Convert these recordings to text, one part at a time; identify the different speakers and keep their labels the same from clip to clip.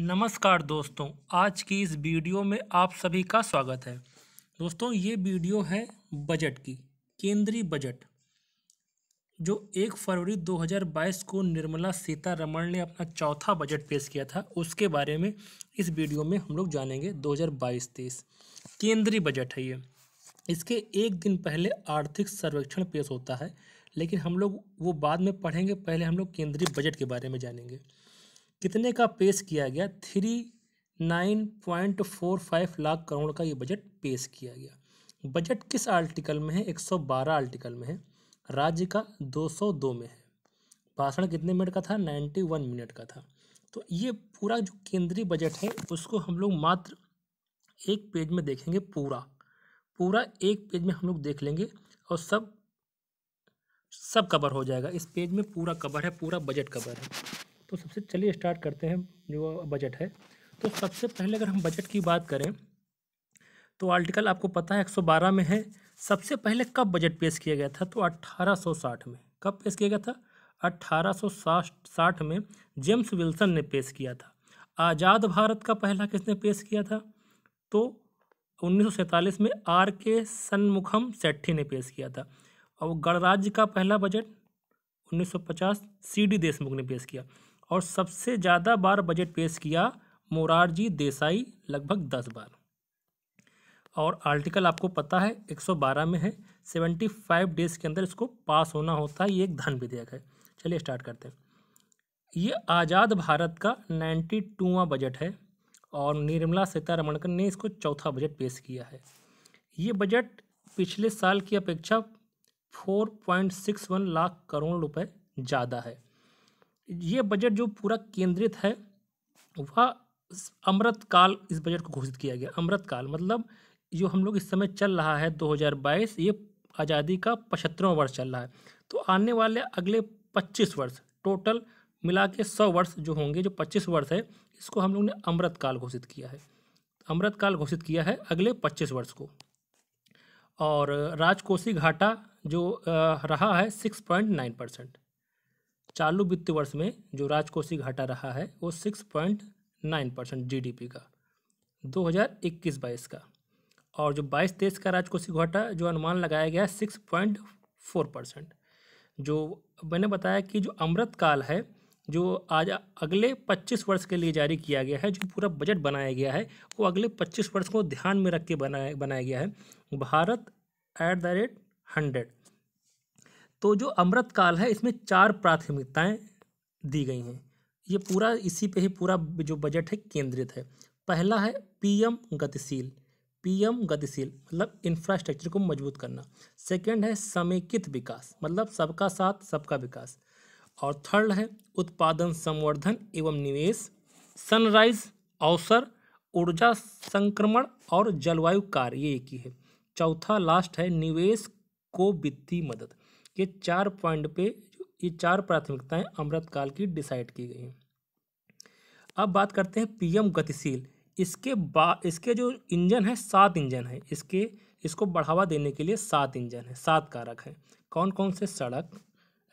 Speaker 1: नमस्कार दोस्तों आज की इस वीडियो में आप सभी का स्वागत है दोस्तों ये वीडियो है बजट की केंद्रीय बजट जो एक फरवरी 2022 को निर्मला सीतारमण ने अपना चौथा बजट पेश किया था उसके बारे में इस वीडियो में हम लोग जानेंगे 2022-23 केंद्रीय बजट है ये इसके एक दिन पहले आर्थिक सर्वेक्षण पेश होता है लेकिन हम लोग वो बाद में पढ़ेंगे पहले हम लोग केंद्रीय बजट के बारे में जानेंगे कितने का पेश किया गया three nine point four five lakh crore का ये बजट पेश किया गया बजट किस आर्टिकल में है एक सौ बारह आर्टिकल में है राज्य का दो सौ दो में है भाषण कितने मिनट का था नाइन्टी वन मिनट का था तो ये पूरा जो केंद्रीय बजट है उसको हम लोग मात्र एक पेज में देखेंगे पूरा पूरा एक पेज में हम लोग देख लेंगे और सब सब कवर हो जाएगा इस पेज में पूरा कवर है पूरा बजट कवर है तो सबसे चलिए स्टार्ट करते हैं जो बजट है तो सबसे पहले अगर हम बजट की बात करें तो आर्टिकल आपको पता है 112 में है सबसे पहले कब बजट पेश किया गया था तो 1860 में कब पेश किया गया था 1860 में जेम्स विल्सन ने पेश किया था आज़ाद भारत का पहला किसने पेश किया था तो उन्नीस में आर के सन्मुखम सेट्ठी ने पेश किया था और गणराज्य का पहला बजट 1950 सी डी देशमुख ने पेश किया और सबसे ज़्यादा बार बजट पेश किया मोरारजी देसाई लगभग दस बार और आर्टिकल आपको पता है 112 में है 75 डेज के अंदर इसको पास होना होता है ये एक धन विधेयक है चलिए स्टार्ट करते हैं ये आज़ाद भारत का नाइन्टी टूवा बजट है और निर्मला सीतारमण ने इसको चौथा बजट पेश किया है ये बजट पिछले साल की अपेक्षा 4.61 लाख करोड़ रुपए ज़्यादा है ये बजट जो पूरा केंद्रित है वह अमृत काल इस बजट को घोषित किया गया अमृत काल मतलब जो हम लोग इस समय चल रहा है 2022 ये आज़ादी का पचहत्तरवा वर्ष चल रहा है तो आने वाले अगले 25 वर्ष टोटल मिला के सौ वर्ष जो होंगे जो 25 वर्ष है इसको हम लोग ने अमृत काल घोषित किया है अमृत काल घोषित किया है अगले 25 वर्ष को और राजकोषी घाटा जो रहा है सिक्स परसेंट चालू वित्त वर्ष में जो राजकोषीय घाटा रहा है वो सिक्स पॉइंट नाइन परसेंट जी का दो हज़ार इक्कीस बाईस का और जो बाईस तेईस का राजकोषीय घाटा जो अनुमान लगाया गया है सिक्स पॉइंट फोर परसेंट जो मैंने बताया कि जो अमृतकाल है जो आज अगले 25 वर्ष के लिए जारी किया गया है जो पूरा बजट बनाया गया है वो अगले 25 वर्ष को ध्यान में रख के बनाया बनाया गया है Bharat at the rate hundred तो जो अमृत काल है इसमें चार प्राथमिकताएं दी गई हैं ये पूरा इसी पे ही पूरा जो बजट है केंद्रित है पहला है पीएम गतिशील पीएम गतिशील मतलब इंफ्रास्ट्रक्चर को मजबूत करना सेकंड है समेकित विकास मतलब सबका साथ सबका विकास और थर्ड है उत्पादन संवर्धन एवं निवेश सनराइज अवसर ऊर्जा संक्रमण और जलवायु कार्य ये एक ही है चौथा लास्ट है निवेश को वित्तीय मदद ये चार पॉइंट पे ये चार प्राथमिकताएं अमृतकाल की डिसाइड की गई हैं अब बात करते हैं पीएम गतिशील इसके बा इसके जो इंजन है सात इंजन है इसके इसको बढ़ावा देने के लिए सात इंजन है सात कारक हैं कौन कौन से सड़क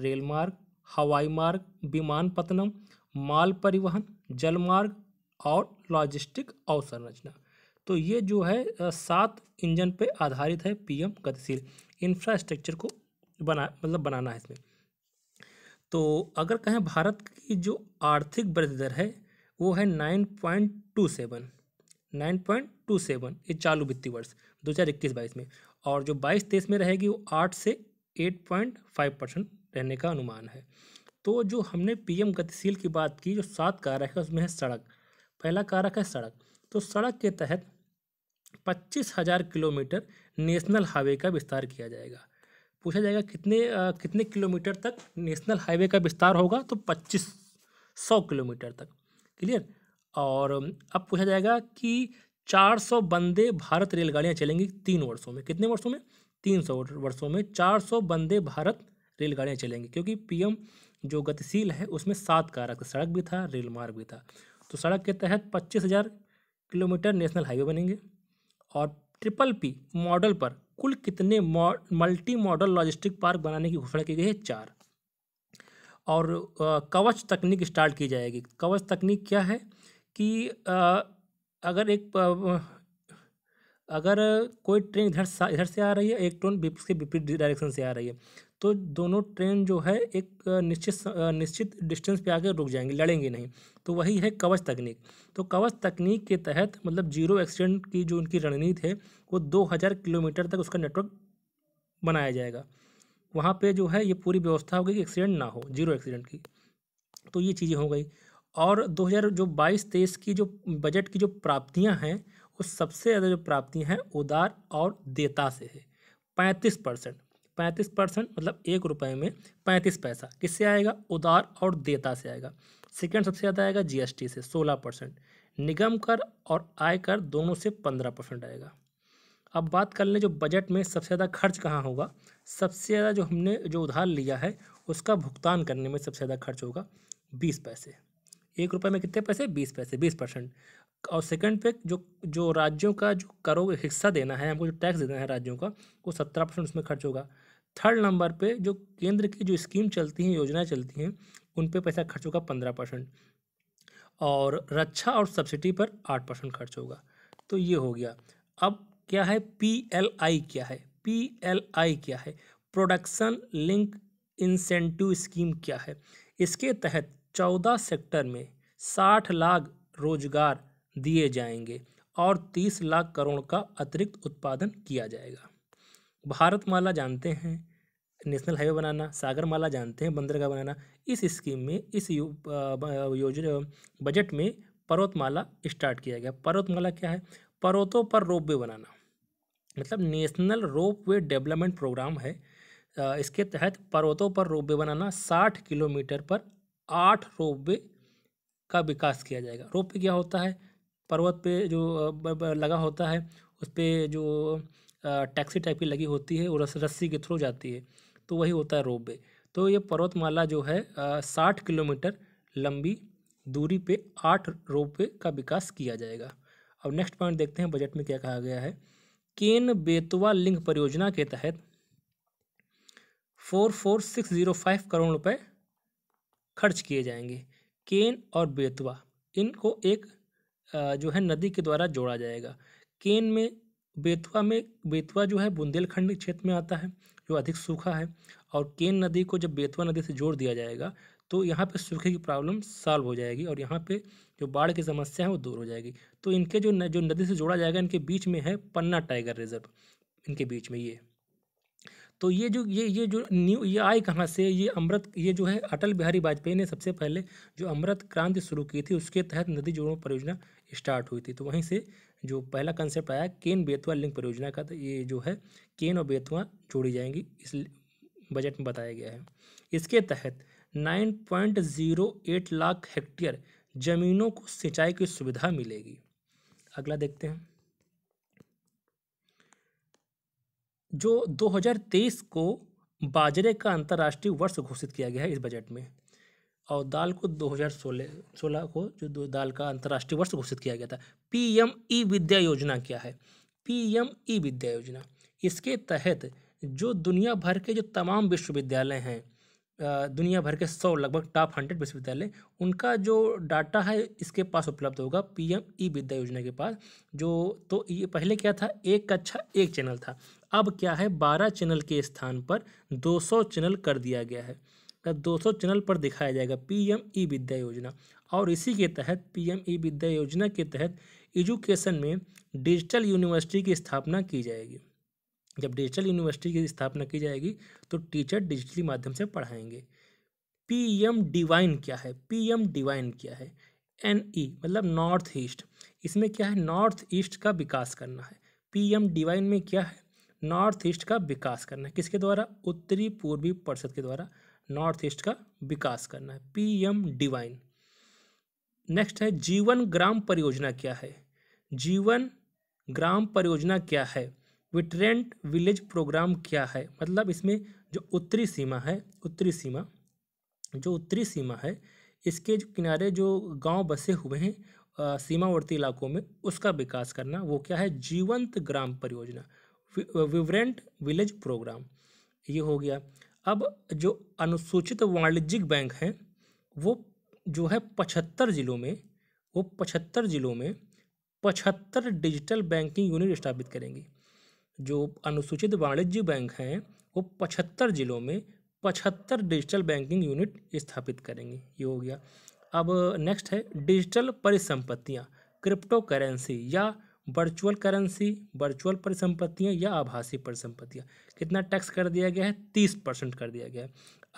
Speaker 1: रेल मार्ग हवाई मार्ग विमान पतनम माल परिवहन जल मार्ग और लॉजिस्टिक अवसंरचना तो ये जो है सात इंजन पे आधारित है पीएम गतिशील इंफ्रास्ट्रक्चर को बना मतलब बनाना है इसमें तो अगर कहें भारत की जो आर्थिक वृद्धि दर है वो है nine point two seven nine point two seven ये चालू वित्तीय वर्ष दो हज़ार इक्कीस बाईस में और जो बाईस तेईस में रहेगी वो आठ से एट पॉइंट फाइव परसेंट रहने का अनुमान है तो जो हमने पीएम गतिशील की बात की जो सात कारक है उसमें है सड़क पहला कारक है सड़क तो सड़क के तहत पच्चीस हज़ार किलोमीटर नेशनल हाईवे का विस्तार किया जाएगा पूछा जाएगा कितने आ, कितने किलोमीटर तक नेशनल हाईवे का विस्तार होगा तो पच्चीस सौ किलोमीटर तक क्लियर और अब पूछा जाएगा कि चार सौ बंदे भारत रेलगाड़ियाँ चलेंगी तीन वर्षों में कितने वर्षों में तीन सौ वर्षों में चार सौ बंदे भारत रेलगाड़ियाँ चलेंगी क्योंकि पीएम जो गतिशील है उसमें सात कारक सड़क भी था रेल मार्ग भी था तो सड़क के तहत पच्चीस हज़ार किलोमीटर नेशनल हाईवे बनेंगे और ट्रिपल पी मॉडल पर कुल कितने मल्टी मॉडल लॉजिस्टिक पार्क बनाने की घोषणा की गई है चार और कवच तकनीक स्टार्ट की जाएगी कवच तकनीक क्या है कि अगर एक अगर कोई ट्रेन इधर इधर से आ रही है एक ट्रेन के विपरीत डायरेक्शन से आ रही है तो दोनों ट्रेन जो है एक निश्चित निश्चित डिस्टेंस पे आकर रुक जाएंगे लड़ेंगे नहीं तो वही है कवच तकनीक तो कवच तकनीक के तहत मतलब जीरो एक्सीडेंट की जो उनकी रणनीति है वो दो हज़ार किलोमीटर तक उसका नेटवर्क बनाया जाएगा वहाँ पे जो है ये पूरी व्यवस्था होगी कि एक्सीडेंट ना हो जीरो एक्सीडेंट की तो ये चीज़ें हो गई और दो हज़ार जो बाईस तेईस की जो बजट की जो प्राप्तियाँ हैं वो सबसे ज़्यादा जो प्राप्तियाँ हैं उदार और देता से है पैंतीस परसेंट पैंतीस परसेंट मतलब एक रुपये में पैंतीस पैसा किससे आएगा उधार और देता से आएगा सेकेंड सबसे ज़्यादा आएगा जीएसटी से सोलह परसेंट निगम कर और आय कर दोनों से पंद्रह परसेंट आएगा अब बात कर लें जो बजट में सबसे ज़्यादा खर्च कहाँ होगा सबसे ज़्यादा जो हमने जो उधार लिया है उसका भुगतान करने में सबसे ज़्यादा खर्च होगा बीस पैसे एक रुपये में कितने पैसे बीस पैसे बीस परसेंट और सेकंड पे जो जो राज्यों का जो करों हिस्सा देना है हमको जो टैक्स देना है राज्यों का वो सत्रह परसेंट उसमें खर्च होगा थर्ड नंबर पे जो केंद्र की जो स्कीम चलती हैं योजनाएं चलती हैं उन पे पैसा खर्च होगा पंद्रह परसेंट और रक्षा और सब्सिडी पर आठ परसेंट खर्च होगा तो ये हो गया अब क्या है पी एल आई क्या है पी एल आई क्या है प्रोडक्शन लिंक इंसेंटिव स्कीम क्या है इसके तहत चौदह सेक्टर में साठ लाख रोजगार दिए जाएंगे और तीस लाख करोड़ का अतिरिक्त उत्पादन किया जाएगा भारत माला जानते हैं नेशनल हाईवे बनाना सागर माला जानते हैं बंदरगाह बनाना इस स्कीम में इस योजना बजट में पर्वतमाला स्टार्ट किया गया पर्वतमाला क्या है पर्वतों पर रोप वे बनाना मतलब national ropeway development program है इसके तहत पर्वतों पर रोप वे बनाना साठ किलोमीटर पर आठ रोप वे का विकास किया जाएगा रोप वे क्या होता है पर्वत पे जो लगा होता है उस पर जो टैक्सी टाइप की लगी होती है और रस्सी के थ्रू जाती है तो वही होता है रोप वे तो ये पर्वतमाला जो है साठ किलोमीटर लंबी दूरी पे आठ रोप वे का विकास किया जाएगा अब नेक्स्ट पॉइंट देखते हैं बजट में क्या कहा गया है केन बेतवा लिंक परियोजना के तहत four four six zero five crore रुपए खर्च किए जाएंगे केन और बेतवा इनको एक जो है नदी के द्वारा जोड़ा जाएगा केन में बेतवा में बेतवा जो है बुंदेलखंड क्षेत्र में आता है जो अधिक सूखा है और केन नदी को जब बेतवा नदी से जोड़ दिया जाएगा तो यहाँ पे सूखे की प्रॉब्लम सॉल्व हो जाएगी और यहाँ पे जो बाढ़ की समस्या है वो दूर हो जाएगी तो इनके जो न, जो नदी से जोड़ा जाएगा इनके बीच में है पन्ना टाइगर रिजर्व इनके बीच में ये तो ये जो ये ये जो न्यू ये आए कहाँ से ये अमृत ये जो है अटल बिहारी वाजपेयी ने सबसे पहले जो अमृत क्रांति शुरू की थी उसके तहत नदी जोड़ों परियोजना स्टार्ट हुई थी तो वहीं से जो पहला कंसेप्ट आया केन बेतवा लिंक परियोजना का तो ये जो है केन और बेतवा जोड़ी जाएंगी इस बजट में बताया गया है इसके तहत nine point zero eight lakh hectare ज़मीनों को सिंचाई की सुविधा मिलेगी अगला देखते हैं जो 2023 को बाजरे का अंतर्राष्ट्रीय वर्ष घोषित किया गया है इस बजट में और दाल को 2016 सोलह को जो दाल का अंतर्राष्ट्रीय वर्ष घोषित किया गया था पी एम ई विद्या योजना क्या है पी एम ई विद्या योजना इसके तहत जो दुनिया भर के जो तमाम विश्वविद्यालय हैं दुनिया भर के सौ लगभग टॉप हंड्रेड विश्वविद्यालय उनका जो डाटा है इसके पास उपलब्ध होगा पी एम ई विद्या योजना के पास जो तो ये पहले क्या था एक कक्षा अच्छा एक चैनल था अब क्या है बारह चैनल के स्थान पर दो सौ चैनल कर दिया गया है का 200 चैनल पर दिखाया जाएगा पीएम ई विद्या योजना और इसी के तहत पीएम ई विद्या योजना के तहत एजुकेशन में डिजिटल यूनिवर्सिटी की स्थापना की जाएगी जब डिजिटल यूनिवर्सिटी की स्थापना की जाएगी तो टीचर डिजिटली माध्यम से पढ़ाएंगे पीएम डिवाइन क्या है पीएम डिवाइन क्या है एन ई मतलब नॉर्थ ईस्ट इसमें क्या है नॉर्थ ईस्ट का विकास करना है पीएम डिवाइन में क्या है नॉर्थ ईस्ट का विकास करना है किसके द्वारा उत्तरी पूर्वी परिषद के द्वारा नॉर्थ ईस्ट का विकास करना है पी एम डिवाइन नेक्स्ट है जीवन ग्राम परियोजना क्या है जीवन ग्राम परियोजना क्या है विटरेंट विलेज प्रोग्राम क्या है मतलब इसमें जो उत्तरी सीमा है उत्तरी सीमा जो उत्तरी सीमा है इसके जो किनारे जो गांव बसे हुए हैं सीमावर्ती इलाकों में उसका विकास करना वो क्या है जीवंत ग्राम परियोजना विवरेंट विलेज प्रोग्राम ये हो गया अब जो अनुसूचित वाणिज्यिक बैंक हैं वो जो है पचहत्तर ज़िलों में वो पचहत्तर ज़िलों में पचहत्तर डिजिटल बैंकिंग यूनिट स्थापित करेंगी जो अनुसूचित वाणिज्य बैंक हैं वो पचहत्तर ज़िलों में पचहत्तर डिजिटल बैंकिंग यूनिट स्थापित करेंगे ये हो गया अब नेक्स्ट है डिजिटल परिसंपत्तियाँ क्रिप्टो करेंसी या वर्चुअल करेंसी वर्चुअल परिसंपत्तियां या आभासी परिसंपत्तियाँ कितना टैक्स कर दिया गया है तीस परसेंट कर दिया गया है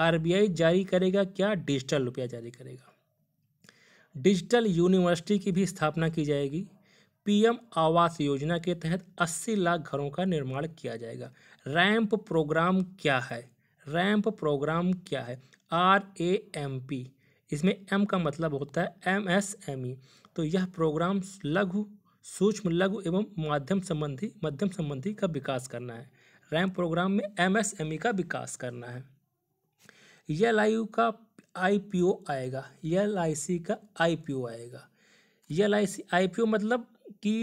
Speaker 1: आरबीआई जारी करेगा क्या डिजिटल रुपया जारी करेगा डिजिटल यूनिवर्सिटी की भी स्थापना की जाएगी पीएम आवास योजना के तहत 80 लाख घरों का निर्माण किया जाएगा रैंप प्रोग्राम क्या है रैंप प्रोग्राम क्या है आर ए एम पी इसमें एम का मतलब होता है एम एस एम ई तो यह प्रोग्राम लघु सूक्ष्म लघु एवं माध्यम संबंधी मध्यम संबंधी का विकास करना है रैम प्रोग्राम में एमएसएमई का विकास करना है एल आई यू का आईपीओ आएगा एल आई सी का आईपीओ आएगा एल आई सी आईपीओ मतलब कि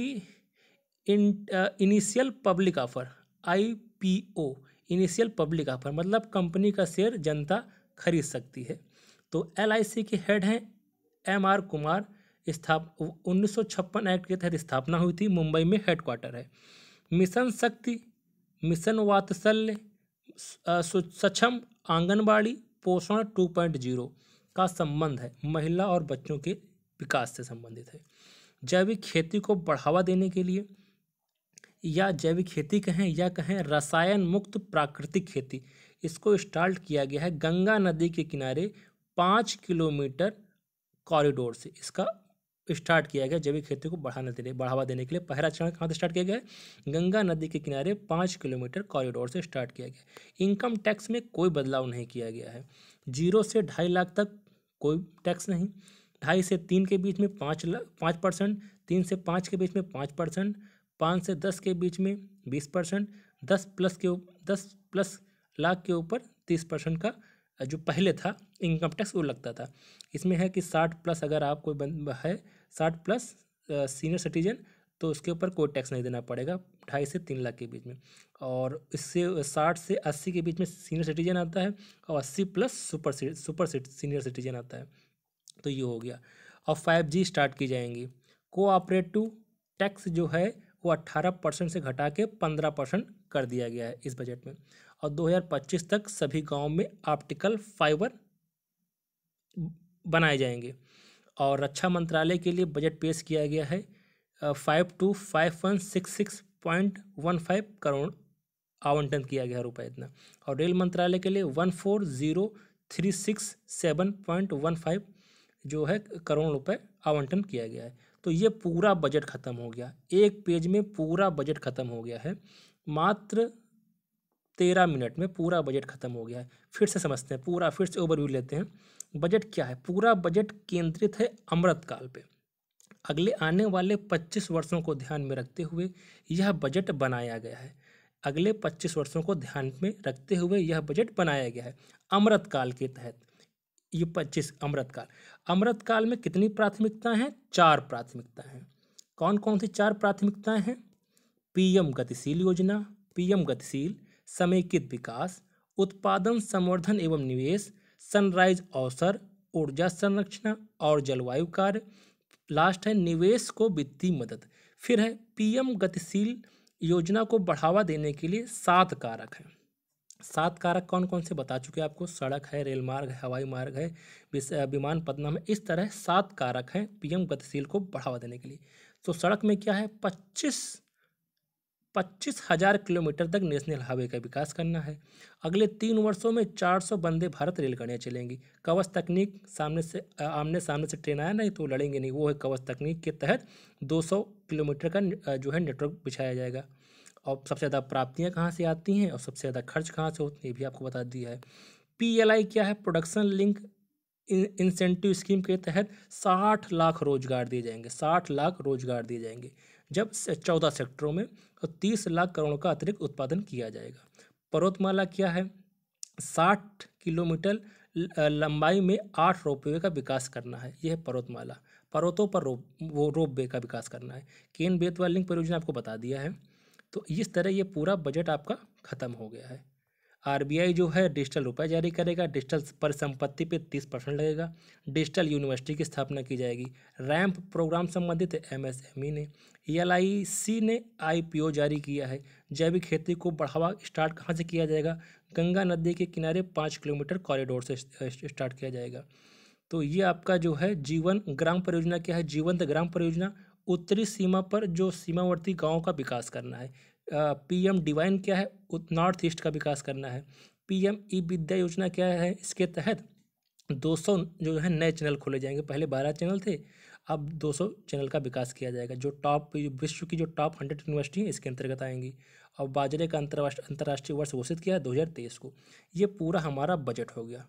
Speaker 1: initial public offer IPO initial public offer मतलब कंपनी का शेयर जनता खरीद सकती है तो एल आई सी के हेड हैं एम आर कुमार स्थाप उन्नीस एक्ट के तहत स्थापना हुई थी मुंबई में हेडक्वार्टर है मिशन शक्ति मिशन वात्सल्य सक्षम आंगनबाड़ी पोषण टू पॉइंट जीरो का संबंध है महिला और बच्चों के विकास से संबंधित है जैविक खेती को बढ़ावा देने के लिए या जैविक खेती कहें या कहें रसायन मुक्त प्राकृतिक खेती इसको स्टार्ट किया गया है गंगा नदी के किनारे पाँच किलोमीटर कॉरिडोर से इसका स्टार्ट किया गया जैविक खेती को बढ़ाने देने बढ़ावा देने के लिए पहला चरण कहाँ से स्टार्ट किया गया गंगा नदी के किनारे पाँच किलोमीटर कॉरिडोर से स्टार्ट किया गया इनकम टैक्स में कोई बदलाव नहीं किया गया है जीरो से ढाई लाख तक कोई टैक्स नहीं ढाई से तीन के बीच में पाँच लाख पाँच परसेंट तीन से पाँच के बीच में पाँच परसेंट पाँच से दस के बीच में बीस परसेंट दस प्लस के दस प्लस लाख के ऊपर तीस परसेंट का जो पहले था इनकम टैक्स वो लगता था इसमें है कि साठ प्लस अगर आप कोई है साठ प्लस सीनियर सिटीजन तो उसके ऊपर कोई टैक्स नहीं देना पड़ेगा ढाई से तीन लाख के बीच में और इससे साठ से अस्सी के बीच में सीनियर सिटीजन आता है और अस्सी plus super super senior citizen आता है तो ये हो गया और फाइव जी स्टार्ट की जाएंगी कोऑपरेटिव टैक्स जो है वो अट्ठारह परसेंट से घटा के पंद्रह परसेंट कर दिया गया है इस बजट में और 2025 तक सभी गांव में ऑप्टिकल फाइबर बनाए जाएंगे और रक्षा मंत्रालय के लिए बजट पेश किया गया है five two five one six six point one five crore आवंटन किया गया रुपए इतना और रेल मंत्रालय के लिए one four zero three six seven point one five जो है करोड़ रुपए आवंटन किया गया है तो ये पूरा बजट ख़त्म हो गया एक पेज में पूरा बजट ख़त्म हो गया है मात्र तेरह मिनट में पूरा बजट खत्म हो गया है फिर से समझते हैं पूरा फिर से ओवरव्यू लेते हैं बजट क्या है पूरा बजट केंद्रित है अमृतकाल पे अगले आने वाले पच्चीस वर्षों को ध्यान में रखते हुए यह बजट बनाया गया है अगले पच्चीस वर्षों को ध्यान में रखते हुए यह बजट बनाया गया है अमृतकाल के तहत ये पच्चीस अमृतकाल अमृतकाल में कितनी प्राथमिकताएं हैं चार प्राथमिकताएं हैं कौन कौन सी चार प्राथमिकताएं हैं पीएम गतिशील योजना पीएम गतिशील समेकित विकास उत्पादन संवर्धन एवं निवेश सनराइज अवसर ऊर्जा संरक्षण और जलवायु कार्य लास्ट है निवेश को वित्तीय मदद फिर है पीएम गतिशील योजना को बढ़ावा देने के लिए सात कारक हैं सात कारक कौन कौन से बता चुके हैं आपको सड़क है रेल मार्ग है हवाई मार्ग है विमान पदना है इस तरह सात कारक हैं पीएम गतिशील को बढ़ावा देने के लिए तो सड़क में क्या है पच्चीस पच्चीस हजार किलोमीटर तक नेशनल हाईवे का विकास करना है अगले तीन वर्षों में 400 बंदे भारत रेलगाड़ियाँ चलेंगी कवच तकनीक सामने से आमने सामने से ट्रेन आया नहीं तो लड़ेंगे नहीं वो है कवच तकनीक के तहत 200 किलोमीटर का जो है नेटवर्क बिछाया जाएगा और सबसे ज़्यादा प्राप्तियाँ कहाँ से आती हैं और सबसे ज़्यादा खर्च कहाँ से होते हैं ये भी आपको बता दिया है पी क्या है प्रोडक्शन लिंक इंसेंटिव स्कीम के तहत साठ लाख रोजगार दिए जाएंगे साठ लाख रोजगार दिए जाएंगे जब चौदह सेक्टरों में तीस लाख करोड़ का अतिरिक्त उत्पादन किया जाएगा पर्वतमाला क्या है साठ किलोमीटर लंबाई में आठ रोपवे का विकास करना है यह पर्वतमाला पर्वतों पर रोप वो रोपवे का विकास करना है केन बेतवा लिंक परियोजना आपको बता दिया है तो इस तरह ये पूरा बजट आपका ख़त्म हो गया है आरबीआई जो है डिजिटल रुपये जारी करेगा डिजिटल परिसंपत्ति पे तीस परसेंट लगेगा डिजिटल यूनिवर्सिटी की स्थापना की जाएगी रैंप प्रोग्राम संबंधित एमएसएमई ने एलआईसी ने आईपीओ जारी किया है जैविक खेती को बढ़ावा स्टार्ट कहाँ से किया जाएगा गंगा नदी के किनारे पाँच किलोमीटर कॉरिडोर से स्टार्ट किया जाएगा तो ये आपका जो है जीवन ग्राम परियोजना क्या है जीवंत ग्राम परियोजना उत्तरी सीमा पर जो सीमावर्ती गाँव का विकास करना है पीएम डिवाइन क्या है नॉर्थ ईस्ट का विकास करना है पीएम ई विद्या योजना क्या है इसके तहत 200 जो है नए चैनल खोले जाएंगे पहले 12 चैनल थे अब 200 चैनल का विकास किया जाएगा जो टॉप विश्व की जो टॉप हंड्रेड यूनिवर्सिटी हैं इसके अंतर्गत आएंगी और बाजरे का अंतर्राष्ट्रीय अंतर्राष्ट्रीय वर्ष घोषित किया है दो को ये पूरा हमारा बजट हो गया